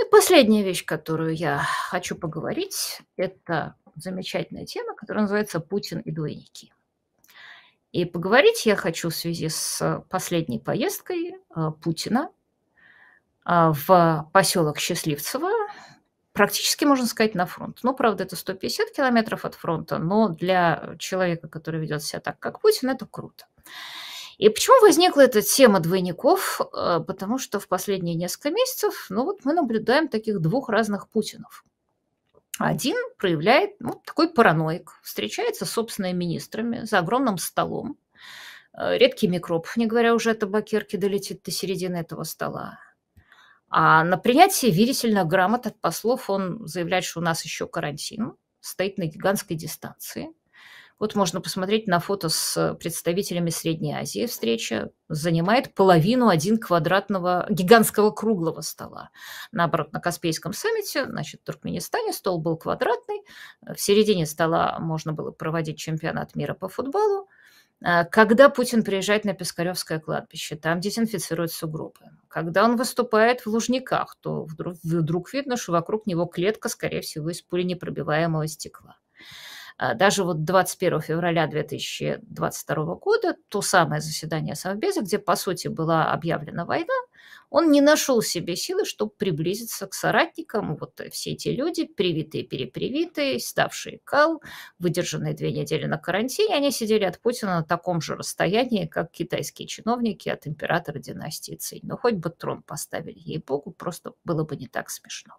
Ну, и последняя вещь, которую я хочу поговорить, это замечательная тема, которая называется «Путин и двойники». И поговорить я хочу в связи с последней поездкой а, Путина а, в поселок Счастливцево, практически, можно сказать, на фронт. Ну, правда, это 150 километров от фронта, но для человека, который ведет себя так, как Путин, это круто. И почему возникла эта тема двойников? Э, потому что в последние несколько месяцев ну вот мы наблюдаем таких двух разных Путинов. Один проявляет ну, такой параноик, встречается с собственными министрами за огромным столом. Э, редкий микроб, не говоря уже о табакерке, долетит до середины этого стола. А на принятии верительных грамот от послов он заявляет, что у нас еще карантин, стоит на гигантской дистанции. Вот можно посмотреть на фото с представителями Средней Азии. Встреча занимает половину один квадратного гигантского круглого стола. Наоборот, на Каспийском саммите, значит, в Туркменистане стол был квадратный. Э, в середине стола можно было проводить чемпионат мира по футболу. А когда Путин приезжает на Пискаревское кладбище, там дезинфицируют сугробы. Когда он выступает в Лужниках, то вдруг, вдруг видно, что вокруг него клетка, скорее всего, из пули непробиваемого стекла. А, даже вот 21 февраля 2022 года, то самое заседание Совбеза, где, по сути, была объявлена война, он не нашел себе силы, чтобы приблизиться к соратникам. Вот все эти люди, привитые, перепривитые, ставшие кал, выдержанные две недели на карантине, они сидели от Путина на таком же расстоянии, как китайские чиновники от императора династии Цинь. Но ну, хоть бы трон поставили, ей-богу, просто было бы не так смешно.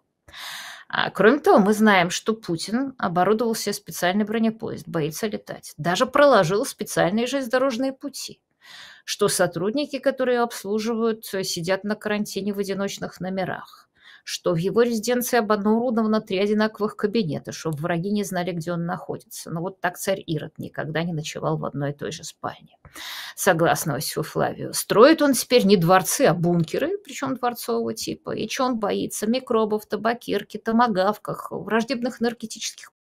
А, кроме того, мы знаем, что Путин оборудовал себе специальный бронепоезд, боится летать. Даже проложил специальные железнодорожные пути что сотрудники, которые обслуживают, сидят на карантине в одиночных номерах что в его резиденции обнародовано три одинаковых кабинета, чтобы враги не знали, где он находится. Но вот так царь Ирод никогда не ночевал в одной и той же спальне, согласно Осифу Флавию. Строит он теперь не дворцы, а бункеры, причем дворцового типа. И чего он боится? Микробов, табакирки, томогавках, враждебных наркотических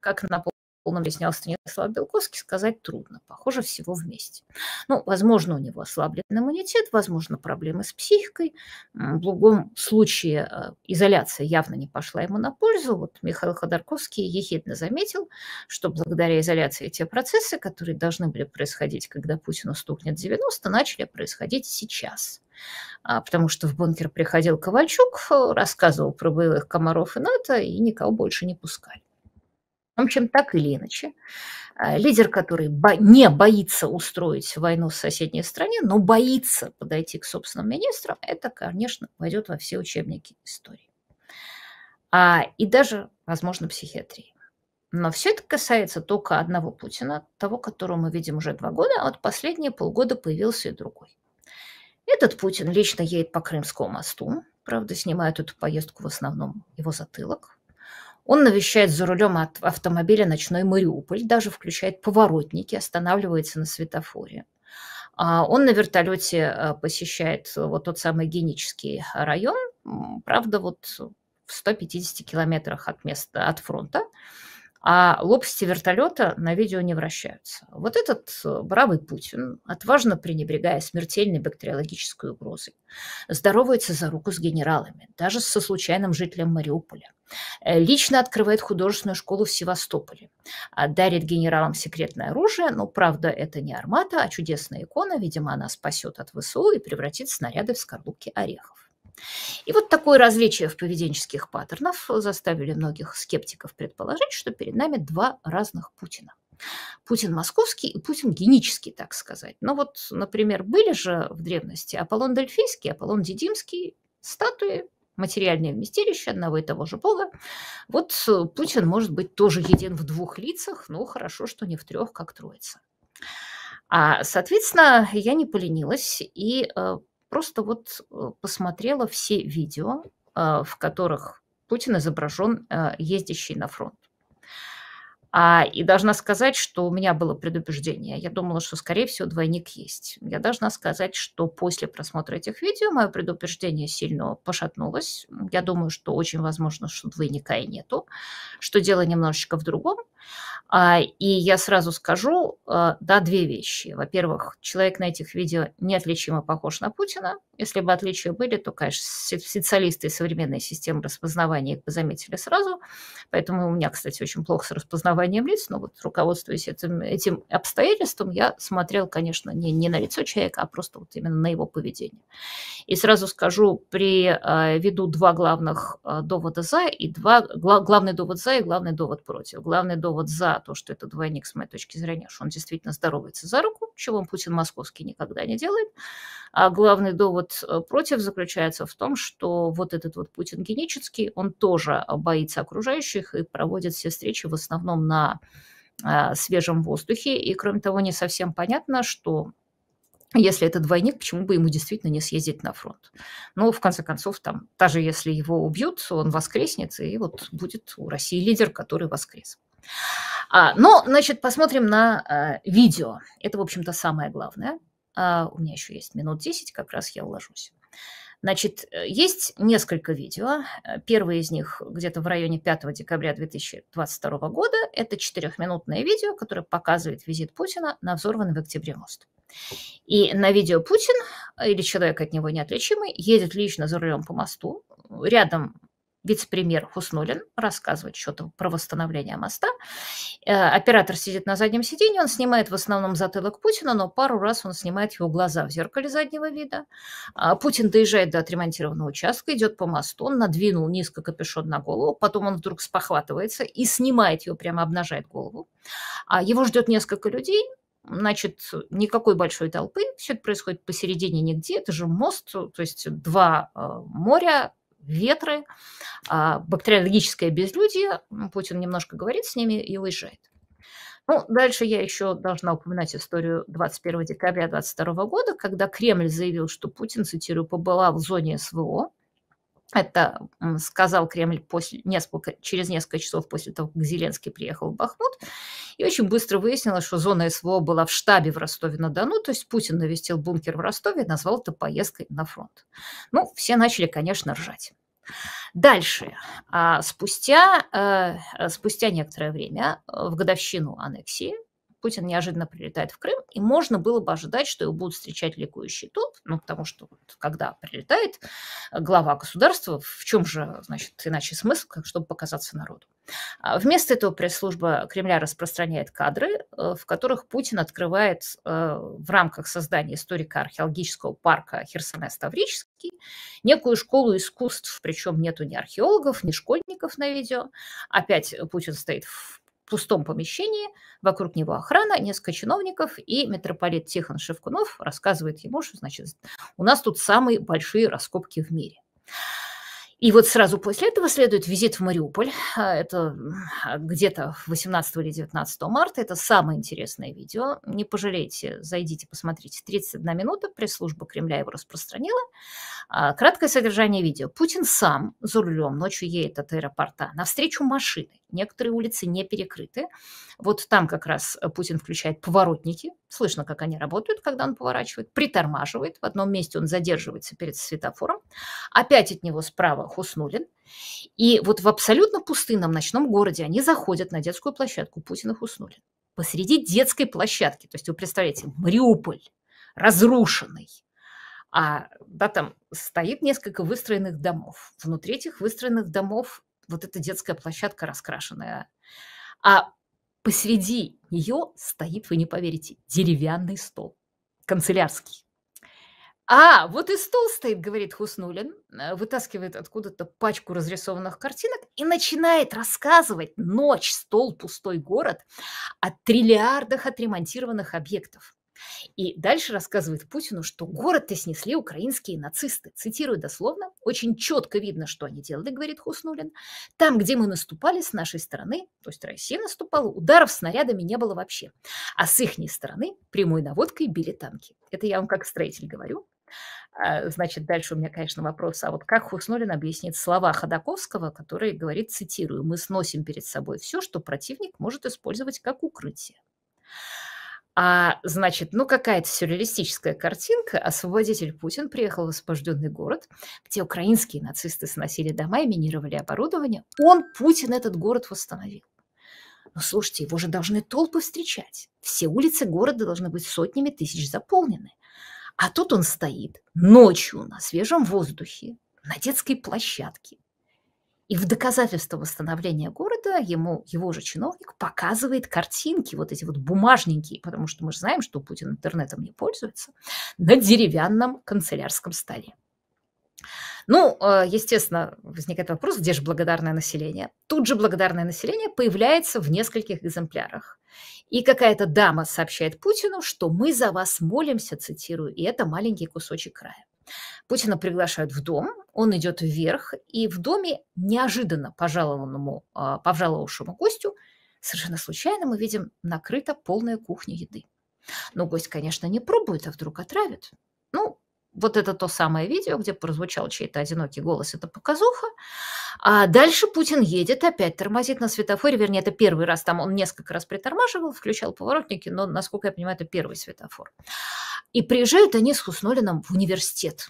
как на полном объяснял Станислав Белковский, сказать трудно. Похоже, всего вместе. Ну, возможно, у него ослабленный иммунитет, возможно, проблемы с психикой. В другом случае э, изоляция явно не пошла ему на пользу. Вот Михаил Ходорковский ехидно заметил, что благодаря изоляции те процессы, которые должны были происходить, когда Путину стукнет 90, начали происходить сейчас а, потому что в бункер приходил Ковальчук, э, рассказывал про боевых комаров и НАТО, и никого больше не пускали. В общем, так или иначе, а, лидер, который бо- не боится устроить войну в соседней стране, но боится подойти к собственным министрам, это, конечно, войдет во все учебники истории. А, и даже, возможно, психиатрии. Но все это касается только одного Путина, того, которого мы видим уже два года, а вот последние полгода появился и другой. Этот Путин лично едет по Крымскому мосту, правда, снимают эту поездку в основном его затылок, он навещает за рулем от автомобиля ночной Мариуполь, даже включает поворотники, останавливается на светофоре. А, он на вертолете э, посещает вот тот самый генический район, правда, вот в 150 километрах от места, от фронта а лопасти вертолета на видео не вращаются. Вот этот э, бравый Путин, отважно пренебрегая смертельной бактериологической угрозой, здоровается за руку с генералами, даже со случайным жителем Мариуполя. Э, лично открывает художественную школу в Севастополе. А дарит генералам секретное оружие, но, правда, это не армата, а чудесная икона. Видимо, она спасет от ВСУ и превратит снаряды в скорлупки орехов. И вот такое различие в поведенческих паттернах заставили многих скептиков предположить, что перед нами два разных Путина. Путин московский и Путин генический, так сказать. Но ну вот, например, были же в древности Аполлон Дельфийский, Аполлон Дидимский, статуи, материальное вместилище одного и того же бога. Вот Путин может быть тоже един в двух лицах, но хорошо, что не в трех, как троица. А, соответственно, я не поленилась и э, просто вот э, посмотрела все видео, э, в которых Путин изображен э, ездящий на фронт. А, и должна сказать, что у меня было предубеждение. Я думала, что, скорее всего, двойник есть. Я должна сказать, что после просмотра этих видео мое предупреждение сильно пошатнулось. Я думаю, что очень возможно, что двойника и нету, что дело немножечко в другом. А, и я сразу скажу, э, да, две вещи. Во-первых, человек на этих видео неотличимо похож на Путина. Если бы отличия были, то, конечно, специалисты современной системы распознавания их бы заметили сразу. Поэтому у меня, кстати, очень плохо с распознаванием лиц, но вот руководствуясь этим, этим обстоятельством, я смотрел, конечно, не, не на лицо человека, а просто вот именно на его поведение. И сразу скажу, при приведу э, два главных э, довода за и два, гла, главный довод за и главный довод против. Главный довод за за то, что это двойник, с моей точки зрения, что он действительно здоровается за руку, чего Путин московский никогда не делает. А главный довод э, против заключается в том, что вот этот вот Путин генический, он тоже боится окружающих и проводит все встречи в основном на а, свежем воздухе. И, кроме того, не совсем понятно, что если это двойник, почему бы ему действительно не съездить на фронт? Ну, в конце концов, там, даже если его убьют, он воскреснет, и вот будет у России лидер, который воскрес. А, ну, значит, посмотрим на э, видео. Это, в общем-то, самое главное. А, у меня еще есть минут 10, как раз я уложусь. Значит, э, есть несколько видео. Э, первое из них где-то в районе 5 декабря 2022 года. Это четырехминутное видео, которое показывает визит Путина на взорванный в октябре мост. И на видео Путин, э, или человек от него неотличимый, едет лично за рулем по мосту. Рядом вице-премьер Хуснулин рассказывает что-то про восстановление моста. Э, оператор сидит на заднем сиденье, он снимает в основном затылок Путина, но пару раз он снимает его глаза в зеркале заднего вида. А, Путин доезжает до отремонтированного участка, идет по мосту, он надвинул низко капюшон на голову, потом он вдруг спохватывается и снимает его, прямо обнажает голову. А, его ждет несколько людей, значит, никакой большой толпы, все это происходит посередине нигде, это же мост, то есть два э, моря, ветры, а, бактериологическое безлюдие. Ну, Путин немножко говорит с ними и уезжает. Ну, дальше я еще должна упоминать историю 21 декабря 2022 года, когда Кремль заявил, что Путин, цитирую, побывал в зоне СВО, это сказал Кремль после, несколько, через несколько часов после того, как Зеленский приехал в Бахмут. И очень быстро выяснилось, что зона СВО была в штабе в Ростове-на-Дону, то есть Путин навестил бункер в Ростове и назвал это поездкой на фронт. Ну, все начали, конечно, ржать. Дальше. А спустя, э, спустя некоторое время, в годовщину аннексии, Путин неожиданно прилетает в Крым, и можно было бы ожидать, что его будут встречать ликующий топ, ну, потому что вот, когда прилетает э, глава государства, в чем же, значит, иначе смысл, как чтобы показаться народу. А вместо этого пресс-служба Кремля распространяет кадры, э, в которых Путин открывает э, в рамках создания историко-археологического парка Херсонес-Таврический некую школу искусств, причем нету ни археологов, ни школьников на видео. Опять Путин стоит в пустом помещении, вокруг него охрана, несколько чиновников, и митрополит Тихон Шевкунов рассказывает ему, что, значит, у нас тут самые большие раскопки в мире. И вот сразу после этого следует визит в Мариуполь. А, это а, где-то 18 или 19 марта. Это самое интересное видео. Не пожалейте, зайдите, посмотрите. 31 минута. Пресс-служба Кремля его распространила. А, краткое содержание видео. Путин сам за рулем ночью едет от аэропорта навстречу машиной некоторые улицы не перекрыты. Вот там как раз э, Путин включает поворотники, слышно, как они работают, когда он поворачивает, притормаживает, в одном месте он задерживается перед светофором, опять от него справа Хуснулин, и вот в абсолютно пустынном ночном городе они заходят на детскую площадку Путина Хуснулин посреди детской площадки. То есть вы представляете, Мариуполь разрушенный, а да, там стоит несколько выстроенных домов. Внутри этих выстроенных домов вот эта детская площадка раскрашенная. А посреди нее стоит, вы не поверите, деревянный стол, канцелярский. А, вот и стол стоит, говорит Хуснулин, э, вытаскивает откуда-то пачку разрисованных картинок и начинает рассказывать ночь, стол, пустой город о триллиардах отремонтированных объектов. И дальше рассказывает Путину, что город-то снесли украинские нацисты. Цитирую дословно. Очень четко видно, что они делали, говорит Хуснулин. Там, где мы наступали с нашей стороны, то есть Россия наступала, ударов снарядами не было вообще. А с ихней стороны прямой наводкой били танки. Это я вам как строитель говорю. А, значит, дальше у меня, конечно, вопрос, а вот как Хуснулин объяснит слова Ходаковского, который говорит, цитирую, «Мы сносим перед собой все, что противник может использовать как укрытие». А значит, ну какая-то сюрреалистическая картинка. Освободитель Путин приехал в освобожденный город, где украинские нацисты сносили дома и минировали оборудование. Он, Путин, этот город восстановил. Но слушайте, его же должны толпы встречать. Все улицы города должны быть сотнями тысяч заполнены. А тут он стоит ночью на свежем воздухе, на детской площадке, и в доказательство восстановления города ему его же чиновник показывает картинки, вот эти вот бумажненькие, потому что мы же знаем, что Путин интернетом не пользуется, на деревянном канцелярском столе. Ну, э, естественно, возникает вопрос, где же благодарное население? Тут же благодарное население появляется в нескольких экземплярах. И какая-то дама сообщает Путину, что мы за вас молимся, цитирую, и это маленький кусочек края. Путина приглашают в дом, он идет вверх, и в доме неожиданно пожалованному, а, пожаловавшему гостю совершенно случайно мы видим накрыта полная кухня еды. Но гость, конечно, не пробует, а вдруг отравит вот это то самое видео, где прозвучал чей-то одинокий голос, это показуха. А дальше Путин едет, опять тормозит на светофоре, вернее, это первый раз, там он несколько раз притормаживал, включал поворотники, но, насколько я понимаю, это первый светофор. И приезжают они с Хуснулиным в университет.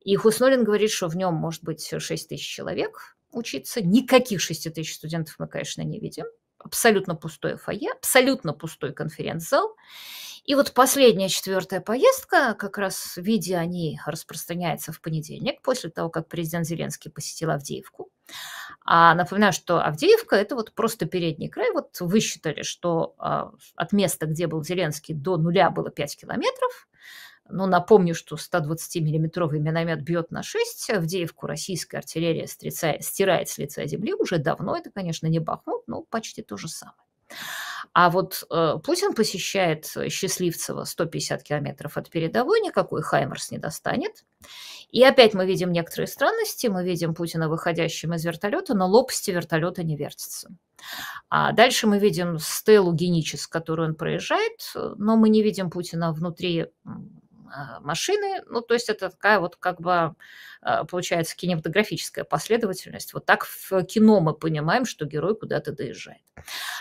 И Хуснолин говорит, что в нем может быть 6 тысяч человек учиться. Никаких 6 тысяч студентов мы, конечно, не видим. Абсолютно пустое фойе, абсолютно пустой конференц-зал. И вот последняя четвертая поездка, как раз в виде они распространяется в понедельник, после того, как президент Зеленский посетил Авдеевку. А напоминаю, что Авдеевка – это вот просто передний край. Вот вы считали, что а, от места, где был Зеленский, до нуля было 5 километров. Но напомню, что 120-миллиметровый миномет бьет на 6. Авдеевку российская артиллерия стирает с лица земли уже давно. Это, конечно, не Бахмут, но почти то же самое. А вот э, Путин посещает Счастливцева 150 километров от передовой, никакой Хаймерс не достанет. И опять мы видим некоторые странности, мы видим Путина выходящим из вертолета, но лопасти вертолета не вертится. А дальше мы видим стелу Геничес, которую он проезжает, но мы не видим Путина внутри а, машины. Ну, то есть это такая вот как бы а, получается кинематографическая последовательность. Вот так в кино мы понимаем, что герой куда-то доезжает.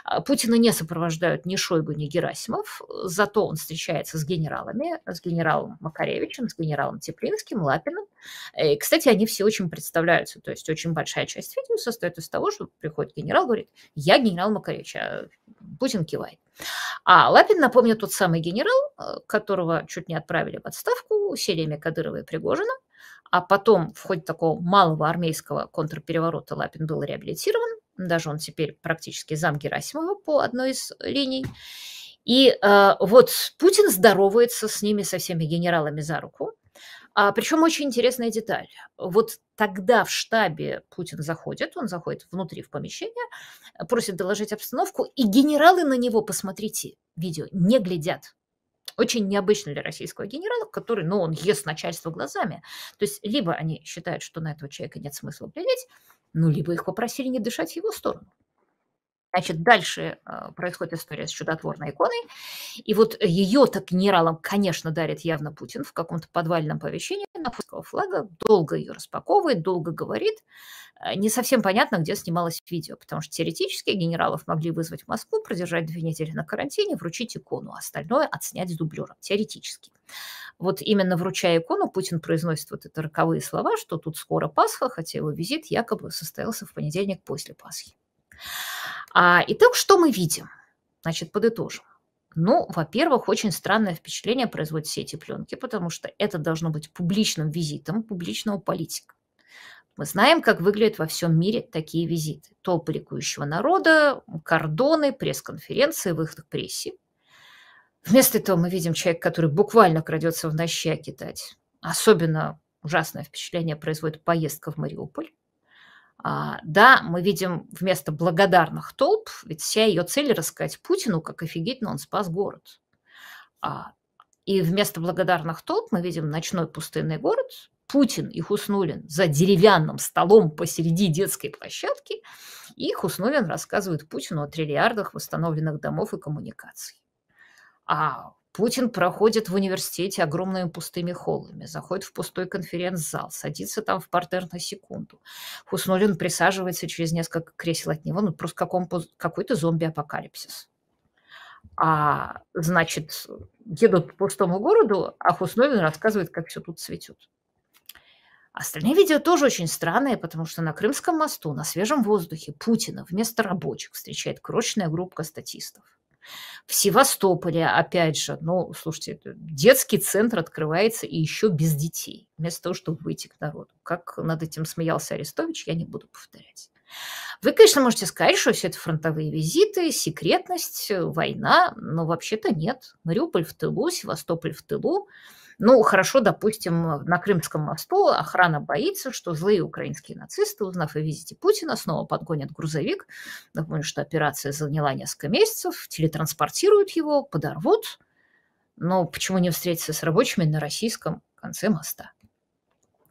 А, Путина не сопровождают ни Шойгу, ни Герасимов, зато он встречается с генералами, с генералом Макаревичем, с генералом Теплинским, Лапиным. Э, и, кстати, они все очень представляются, то есть очень большая часть видео состоит из того, что приходит генерал, говорит, я генерал Макаревич, а Путин кивает. А Лапин, напомню, тот самый генерал, э, которого чуть не отправили в отставку усилиями Кадырова и Пригожина, а потом в ходе такого малого армейского контрпереворота Лапин был реабилитирован, даже он теперь практически зам Герасимова по одной из линий. И э, вот Путин здоровается с ними, со всеми генералами за руку, а, причем очень интересная деталь. Вот тогда в штабе Путин заходит, он заходит внутри в помещение, э, просит доложить обстановку, и генералы на него, посмотрите видео, не глядят. Очень необычно для российского генерала, который, ну, он ест начальство глазами. То есть либо они считают, что на этого человека нет смысла глядеть, ну, либо их попросили не дышать в его сторону. Значит, дальше а, происходит история с чудотворной иконой. И вот ее-то генералам, конечно, дарит явно Путин в каком-то подвальном помещении на пустского флага, долго ее распаковывает, долго говорит. А, не совсем понятно, где снималось видео, потому что теоретически генералов могли вызвать в Москву, продержать две недели на карантине, вручить икону, а остальное отснять с дублером, теоретически. Вот именно вручая икону, Путин произносит вот это роковые слова, что тут скоро Пасха, хотя его визит якобы состоялся в понедельник после Пасхи. А, итак, что мы видим? Значит, подытожим. Ну, во-первых, очень странное впечатление производят все эти пленки, потому что это должно быть публичным визитом публичного политика. Мы знаем, как выглядят во всем мире такие визиты. Толпы ликующего народа, кордоны, пресс-конференции, выход к прессе. Вместо этого мы видим человека, который буквально крадется в нощи кидать. Особенно ужасное впечатление производит поездка в Мариуполь. А, да, мы видим вместо благодарных толп, ведь вся ее цель рассказать Путину, как офигительно он спас город. А, и вместо благодарных толп мы видим ночной пустынный город, Путин и Хуснулин за деревянным столом посреди детской площадки, и Хуснулин рассказывает Путину о триллиардах восстановленных домов и коммуникаций. А Путин проходит в университете огромными пустыми холлами, заходит в пустой конференц-зал, садится там в партер на секунду. Хуснулин присаживается через несколько кресел от него, ну просто каком, какой-то зомби-апокалипсис. А, значит, едут по пустому городу, а Хуснулин рассказывает, как все тут цветет. Остальные видео тоже очень странные, потому что на Крымском мосту, на свежем воздухе Путина вместо рабочих встречает крочная группа статистов. В Севастополе, опять же, ну, слушайте, детский центр открывается и еще без детей, вместо того, чтобы выйти к народу. Как над этим смеялся Арестович, я не буду повторять. Вы, конечно, можете сказать, что все это фронтовые визиты, секретность, э, война, но вообще-то нет. Мариуполь в тылу, Севастополь в тылу. Ну, хорошо, допустим, на Крымском мосту охрана боится, что злые украинские нацисты, узнав о визите Путина, снова подгонят грузовик. Напомню, что операция заняла несколько месяцев, телетранспортируют его, подорвут. Но почему не встретиться с рабочими на российском конце моста?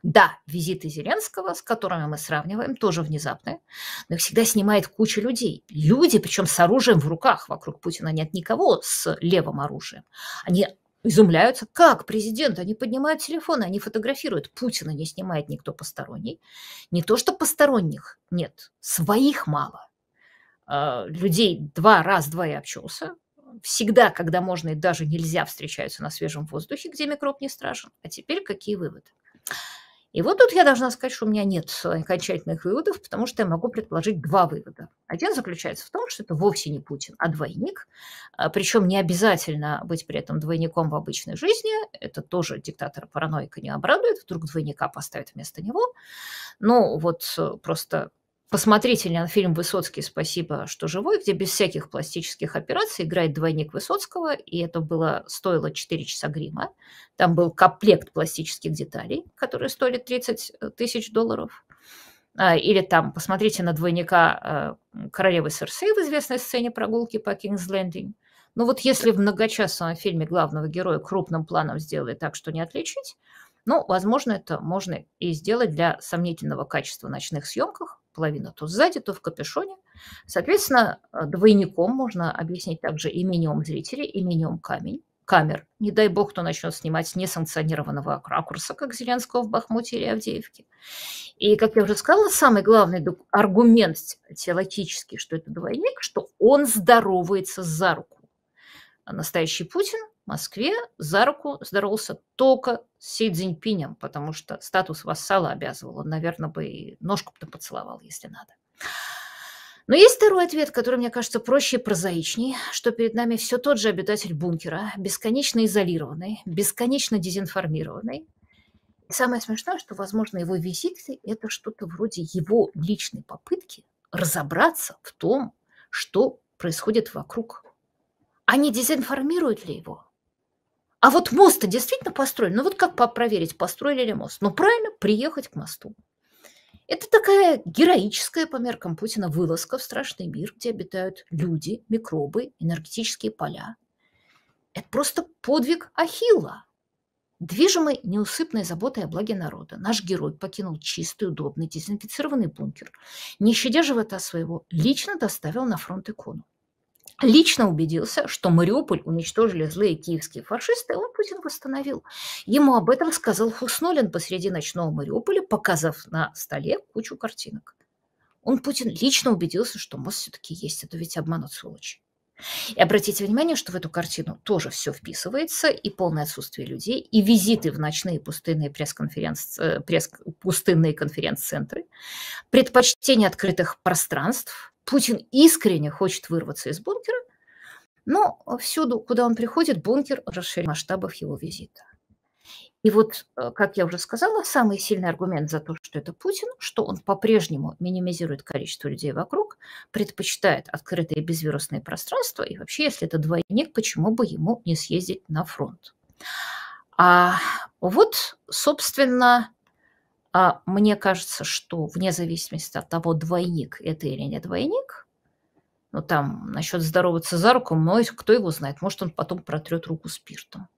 Да, визиты Зеленского, с которыми мы сравниваем, тоже внезапные, но их всегда снимает куча людей. Люди, причем с оружием в руках, вокруг Путина нет никого с левым оружием. Они изумляются, как президент, они поднимают телефоны, они фотографируют. Путина не снимает никто посторонний. Не то, что посторонних нет, своих мало. А, людей два раз-два и общался. Всегда, когда можно и даже нельзя, встречаются на свежем воздухе, где микроб не страшен. А теперь какие выводы? И вот тут я должна сказать, что у меня нет окончательных выводов, потому что я могу предположить два вывода. Один заключается в том, что это вовсе не Путин, а двойник. А, Причем не обязательно быть при этом двойником в обычной жизни. Это тоже диктатора параноика не обрадует. Вдруг двойника поставят вместо него. Ну вот э, просто Посмотрите ли он фильм «Высоцкий. Спасибо, что живой», где без всяких пластических операций играет двойник Высоцкого, и это было, стоило 4 часа грима. Там был комплект пластических деталей, которые стоили 30 э, тысяч долларов. А, или там, посмотрите на двойника э, королевы Серсей в известной сцене прогулки по Кингслендинг. Ну вот если в многочасовом фильме главного героя крупным планом сделали так, что не отличить, ну, возможно, это можно и сделать для сомнительного качества ночных съемках, половина то сзади, то в капюшоне. Соответственно, э, двойником можно объяснить также и минимум зрителей, и минимум камень, камер. Не дай бог, кто начнет снимать несанкционированного ракурса, как Зеленского в Бахмуте или Авдеевке. И, как я уже сказала, самый главный аргумент теологический, что это двойник, что он здоровается за руку. А настоящий Путин Москве за руку здоровался только с Си Цзиньпинем, потому что статус вассала обязывал. Он, наверное, бы и ножку-то поцеловал, если надо. Но есть второй ответ, который, мне кажется, проще и прозаичней, что перед нами все тот же обитатель бункера, бесконечно изолированный, бесконечно дезинформированный. И самое смешное, что, возможно, его визиты – это что-то вроде его личной попытки разобраться в том, что происходит вокруг. А не дезинформирует ли его? А вот мост действительно построили. Ну вот как проверить, построили ли мост? Ну правильно, приехать к мосту. Это такая героическая по меркам Путина вылазка в страшный мир, где обитают люди, микробы, энергетические поля. Это просто подвиг Ахилла. Движимый неусыпной заботой о благе народа, наш герой покинул чистый, удобный, дезинфицированный бункер, не щадя живота своего, лично доставил на фронт икону лично убедился, что Мариуполь уничтожили злые киевские фашисты, и он Путин восстановил. Ему об этом сказал Хуснолин посреди ночного Мариуполя, показав на столе кучу картинок. Он, Путин, лично убедился, что мост все-таки есть, это а ведь обманут сволочи. И обратите внимание, что в эту картину тоже все вписывается, и полное отсутствие людей, и визиты в ночные пустынные пресс-конференц... Э, пресс... пустынные конференц-центры, предпочтение открытых пространств, Путин искренне хочет вырваться из бункера, но всюду, куда он приходит, бункер расширяет масштабов его визита. И вот, э, как я уже сказала, самый сильный аргумент за то, что это Путин, что он по-прежнему минимизирует количество людей вокруг, предпочитает открытые безвирусные пространства, и вообще, если это двойник, почему бы ему не съездить на фронт? А вот, собственно, а мне кажется, что вне зависимости от того, двойник это или не двойник, ну там насчет здороваться за руку, но кто его знает, может он потом протрет руку спиртом.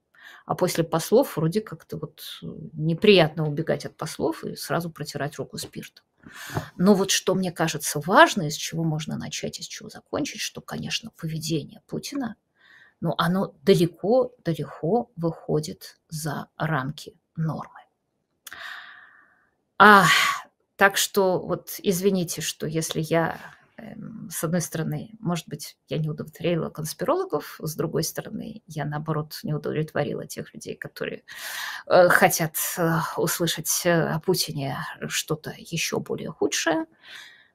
А после послов вроде как-то вот э, неприятно убегать от послов и сразу протирать руку спиртом. Но вот что мне кажется важно, из чего можно начать, из чего закончить, что, конечно, поведение Путина, но оно далеко-далеко выходит за рамки нормы. А, так что вот извините, что если я эм, с одной стороны, может быть, я не удовлетворила конспирологов, с другой стороны, я, наоборот, не удовлетворила тех людей, которые э, хотят э, услышать э, о Путине что-то еще более худшее.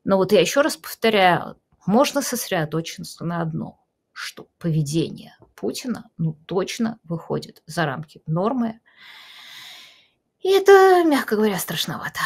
Но вот я еще раз повторяю, можно сосредоточиться на одном, что поведение Путина ну, точно выходит за рамки нормы, и это, мягко говоря, страшновато.